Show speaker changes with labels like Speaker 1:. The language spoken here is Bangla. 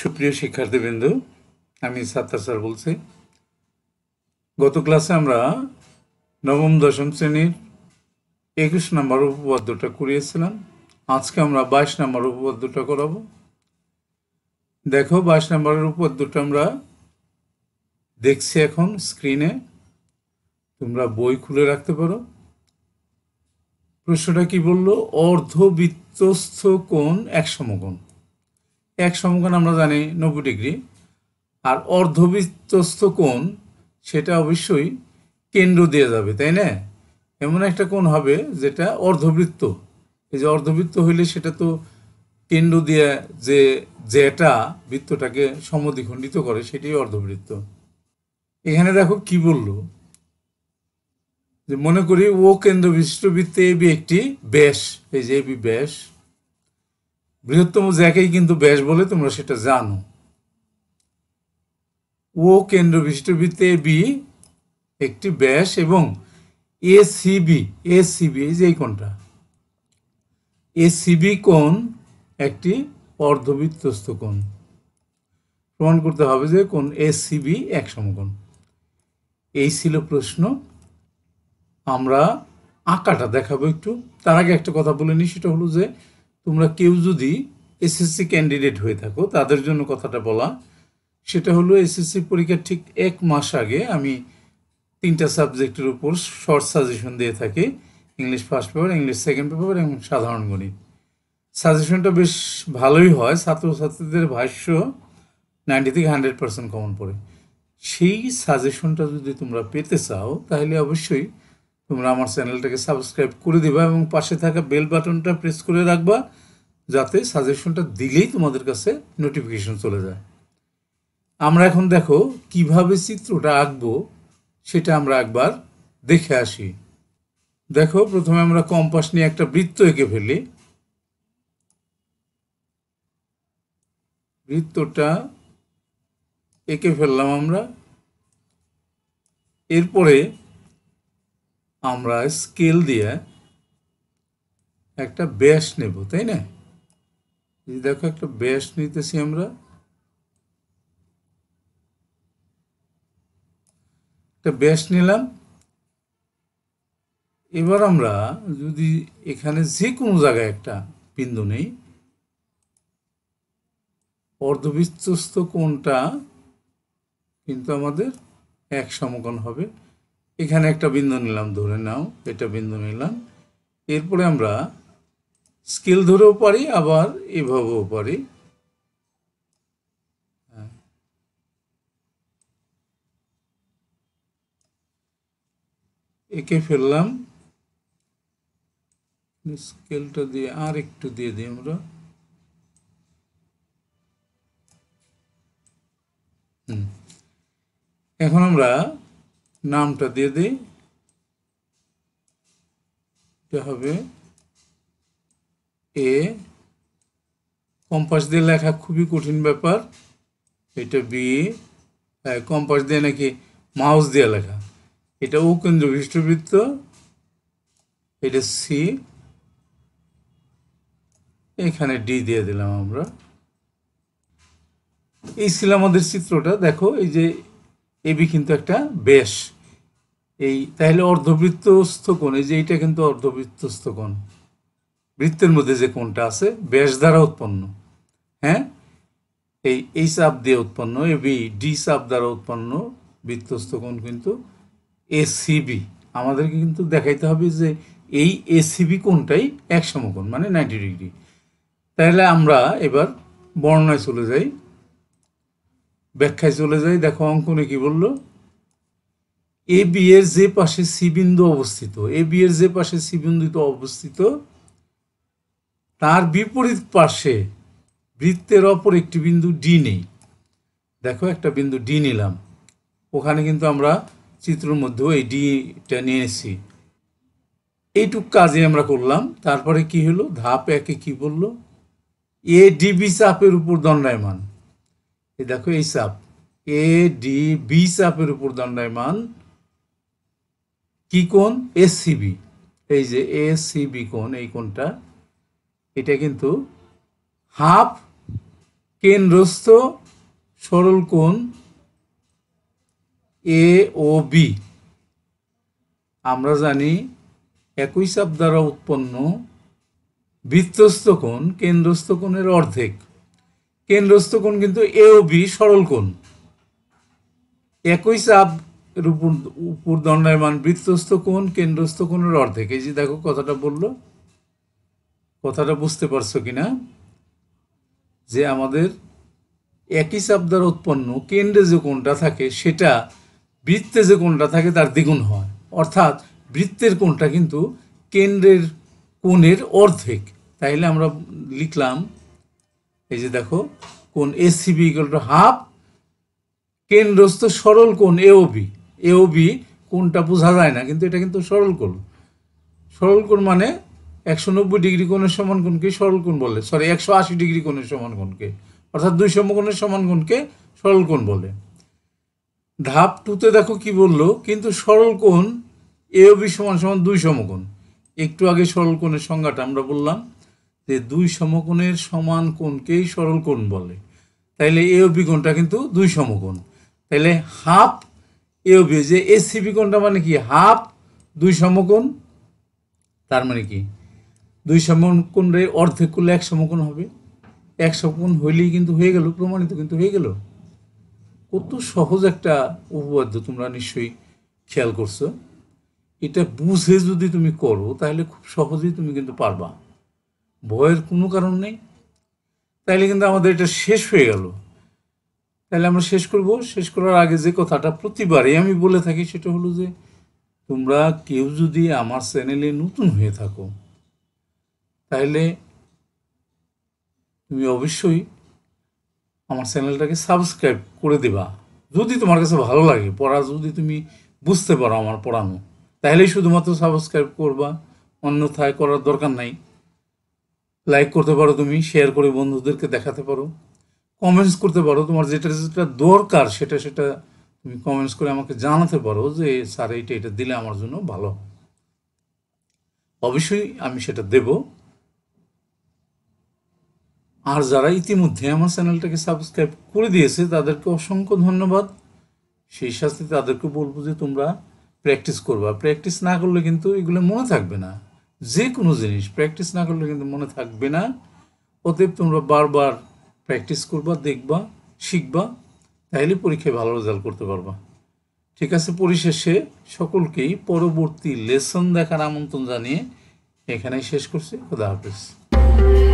Speaker 1: সুপ্রিয় শিক্ষার্থীবৃন্দ আমি সাত্তার স্যার বলছি গত ক্লাসে আমরা নবম দশম শ্রেণীর একুশ নম্বর উপপাদ্যটা করিয়েছিলাম আজকে আমরা বাইশ নম্বর উপপাদ্যটা করাব দেখো বাইশ নম্বরের উপপাদ্যটা আমরা দেখছি এখন স্ক্রিনে তোমরা বই খুলে রাখতে পারো প্রশ্নটা কি বললো অর্ধবৃত্তস্থ কোন এক সমকোণ এক সমকোণ আমরা জানি নব্বই ডিগ্রি আর অর্ধবৃত্তস্থ কোণ সেটা অবশ্যই কেন্দ্র দিয়ে যাবে তাই না এমন একটা কোণ হবে যেটা অর্ধবৃত্ত এই যে অর্ধবৃত্ত হইলে সেটা তো কেন্দ্র দিয়ে যে যেটা বৃত্তটাকে সমদ্বিখণ্ডিত করে সেটাই অর্ধবৃত্ত এখানে দেখো কি বলল যে মনে করি ও কেন্দ্র বিশিষ্ট বৃত্তে এবি একটি ব্যাস এই যে এবি ব্যাস বৃহত্তম জ্যাকেই কিন্তু ব্যাস বলে তোমরা সেটা জানো ও কেন্দ্র বিশিষ্ট বৃত্তে বি একটি ব্যাস এবং এ সিবি এ সিবি এই যে এই কোনটা এ সিবি একটি অর্ধবৃত্তস্থ কোণ প্রমাণ করতে হবে যে কোন এ সিবি এক সমকোণ এই ছিল প্রশ্ন আমরা আঁকাটা দেখাবো একটু তার আগে একটা কথা বলে নিই সেটা হলো যে তোমরা কেউ যদি এসএসসি ক্যান্ডিডেট হয়ে থাকো তাদের জন্য কথাটা বলা সেটা হলো এসএসসি পরীক্ষার ঠিক এক মাস আগে আমি তিনটা সাবজেক্টের উপর শর্ট সাজেশন দিয়ে থাকি English first paper English second paper এবং সাধারণ গণিত সাজেশনটা বেশ ভালোই হয় ছাত্রছাত্রীদের ভাষ্য নাইনটি থেকে হান্ড্রেড পার্সেন্ট কমন পড়ে সেই সাজেশনটা যদি তোমরা পেতে চাও তাহলে অবশ্যই তোমরা আমার চ্যানেলটাকে সাবস্ক্রাইব করে দিবা এবং পাশে থাকা বেল বাটনটা প্রেস করে রাখবা যাতে সাজেশনটা দিলেই তোমাদের কাছে নোটিফিকেশন চলে যায় আমরা এখন দেখো কিভাবে চিত্রটা আঁকবো সেটা আমরা একবার দেখে আসি দেখো প্রথমে আমরা কম্পাস নিয়ে একটা বৃত্ত এঁকে ফেলি বৃত্তটা এঁকে ফেললাম আমরা এরপরে আমরা স্কেল দিয়ে একটা ব্যাস নেব তাই না দেখো একটা ব্যাস নিতেছি আমরা একটা ব্যাস নিলাম এবার আমরা যদি এখানে যে কোনো জায়গায় একটা বিন্দু নেই অর্ধবিশ্বস্ত কোনটা কিন্তু আমাদের এক সমকন হবে এখানে একটা বিন্দু নিলাম ধরে নাও এটা বিন্দু নিলাম এরপরে আমরা স্কেল ধরেও পারি আবার এভাবেও পারি এঁকে ফেললাম স্কেলটা দিয়ে আর একটু দিয়ে দিই আমরা এখন আমরা নামটা দিয়ে দিই হবে এ কম্পাস দিয়ে লেখা খুবই কঠিন ব্যাপার এটা বি কম্পাস দিয়ে নাকি মাউস দিয়ে লেখা এটা ও কেন্দ্র বিষ্টবৃত্ত এটা সি এখানে ডি দিয়ে দিলাম আমরা এই ছিল আমাদের চিত্রটা দেখো এই যে এবি কিন্তু একটা বেশ এই তাহলে অর্ধবৃত্তস্থ কোণ এই যে এইটা কিন্তু অর্ধবৃত্তস্থ কোণ বৃত্তের মধ্যে যে কোণটা আছে ব্যাস দ্বারা উৎপন্ন হ্যাঁ এই এই চাপ দিয়ে উৎপন্ন এবি ডি চাপ দ্বারা উৎপন্ন বৃত্তস্থ কোণ কিন্তু এসিবি আমাদেরকে কিন্তু দেখাইতে হবে যে এই এসিবি কোণটাই এক সমকোণ মানে নাইনটি ডিগ্রি তাহলে আমরা এবার বর্ণায় চলে যাই ব্যাখ্যায় চলে যায় দেখো অঙ্কনে কি বলল এ বি এর যে পাশে সিবিন্দু অবস্থিত এ বি এর যে পাশে সিবিন্দুতে অবস্থিত তার বিপরীত পাশে বৃত্তের অপর একটি বিন্দু ডি নেই দেখো একটা বিন্দু ডি নিলাম ওখানে কিন্তু আমরা চিত্রের মধ্যে এই ডিটা নিয়ে এসেছি এইটুক কাজে আমরা করলাম তারপরে কি হলো ধাপ একে কি বলল এ ডিবি চাপের উপর দণ্ডায়মান দেখো এই চাপ এ ডি বি চাপের উপর দণ্ডায় মান কি কোন এস সিবি এই যে এস সিবি এই কোনটা এটা কিন্তু হাফ কেন্দ্রস্থ সরল কোণ এ ও বি আমরা জানি একই চাপ দ্বারা উৎপন্ন বৃত্তস্থ কোণ কেন্দ্রস্থ কোণের অর্ধেক কেন্দ্রস্থ কোণ কিন্তু এ ও বি সরল কোণ একই চাপ উপর দণ্ডের দণ্ডায়মান বৃত্তস্থ কোণ কেন্দ্রস্থ কোণের অর্ধেক এই যে দেখো কথাটা বললো কথাটা বুঝতে পারছো কিনা যে আমাদের একই চাপ দ্বারা উৎপন্ন কেন্দ্রে যে কোণটা থাকে সেটা বৃত্তে যে কোণটা থাকে তার দ্বিগুণ হয় অর্থাৎ বৃত্তের কোণটা কিন্তু কেন্দ্রের কোণের অর্ধেক তাইলে আমরা লিখলাম এই যে দেখো কোন A CB equal to half কেন্দ্রস্থ সরল কোণ এওবি এওবি কোনটা বোঝা যায় না কিন্তু এটা কিন্তু সরল কোণ সরল কোণ মানে একশো নব্বই ডিগ্রি কোণের সমান কোণকে সরল কোণ বলে সরি একশো আশি ডিগ্রি কোণের সমান কোণকে অর্থাৎ দুই সমকোণের সমান কোণকে সরল কোণ বলে ধাপ টুতে দেখো কি বললো কিন্তু সরল কোণ এওবি সমান সমান দুই সমকোণ একটু আগে সরল কোণের সংজ্ঞাটা আমরা বললাম যে দুই সমকোণের সমান কোণকেই সরল কোণ বলে তাইলে এ ও বি কোণটা কিন্তু দুই সমকোণ তাইলে হাফ এ ও বি যে এ সিবি কোণটা মানে কি হাফ দুই সমকোণ তার মানে কি দুই সমকোণ রে অর্ধেক করলে এক সমকোণ হবে এক সমকোণ হইলেই কিন্তু হয়ে গেল প্রমাণিত কিন্তু হয়ে গেল কত সহজ একটা উপবাদ্য তোমরা নিশ্চয়ই খেয়াল করছো এটা বুঝে যদি তুমি করো তাহলে খুব সহজেই তুমি কিন্তু পারবা ভয়ের কোনো কারণ নেই তাইলে কিন্তু আমাদের এটা শেষ হয়ে গেল তাহলে আমরা শেষ করব শেষ করার আগে যে কথাটা প্রতিবারই আমি বলে থাকি সেটা হলো যে তোমরা কেউ যদি আমার চ্যানেলে নতুন হয়ে থাকো তাহলে তুমি অবশ্যই আমার চ্যানেলটাকে সাবস্ক্রাইব করে দেবা যদি তোমার কাছে ভালো লাগে পড়া যদি তুমি বুঝতে পারো আমার পড়ানো তাহলেই শুধুমাত্র সাবস্ক্রাইব করবা অন্যথায় করার দরকার নাই লাইক করতে পারো তুমি শেয়ার করে বন্ধুদেরকে দেখাতে পারো কমেন্টস করতে পারো তোমার যেটা যেটা দরকার সেটা সেটা তুমি কমেন্টস করে আমাকে জানাতে পারো যে স্যার এইটা এটা দিলে আমার জন্য ভালো অবশ্যই আমি সেটা দেব আর যারা ইতিমধ্যে আমার চ্যানেলটাকে সাবস্ক্রাইব করে দিয়েছে তাদেরকে অসংখ্য ধন্যবাদ সেই সাথে তাদেরকে বলবো যে তোমরা প্র্যাকটিস করবা প্র্যাকটিস না করলে কিন্তু এগুলো মনে থাকবে না যে কোনো জিনিস প্র্যাকটিস না করলে কিন্তু মনে থাকবে না অতএব তোমরা বারবার প্র্যাকটিস করবা দেখবা শিখবা তাইলে পরীক্ষায় ভালো রেজাল্ট করতে পারবা ঠিক আছে পরিশেষে সকলকেই পরবর্তী লেসন দেখার আমন্ত্রণ জানিয়ে এখানেই শেষ করছি খুদা হাফিজ